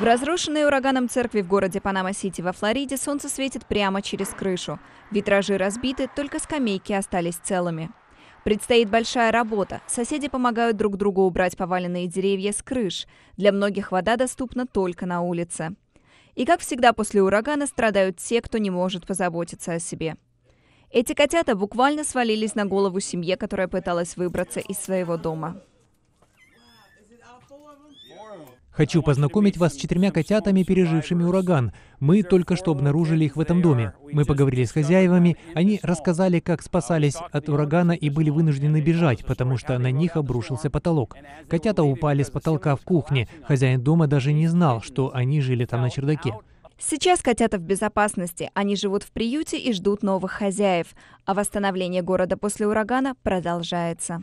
В разрушенной ураганом церкви в городе Панама-Сити во Флориде солнце светит прямо через крышу. Витражи разбиты, только скамейки остались целыми. Предстоит большая работа. Соседи помогают друг другу убрать поваленные деревья с крыш. Для многих вода доступна только на улице. И, как всегда, после урагана страдают те, кто не может позаботиться о себе. Эти котята буквально свалились на голову семье, которая пыталась выбраться из своего дома. Хочу познакомить вас с четырьмя котятами, пережившими ураган. Мы только что обнаружили их в этом доме. Мы поговорили с хозяевами, они рассказали, как спасались от урагана и были вынуждены бежать, потому что на них обрушился потолок. Котята упали с потолка в кухне. Хозяин дома даже не знал, что они жили там на чердаке. Сейчас котята в безопасности, они живут в приюте и ждут новых хозяев, а восстановление города после урагана продолжается.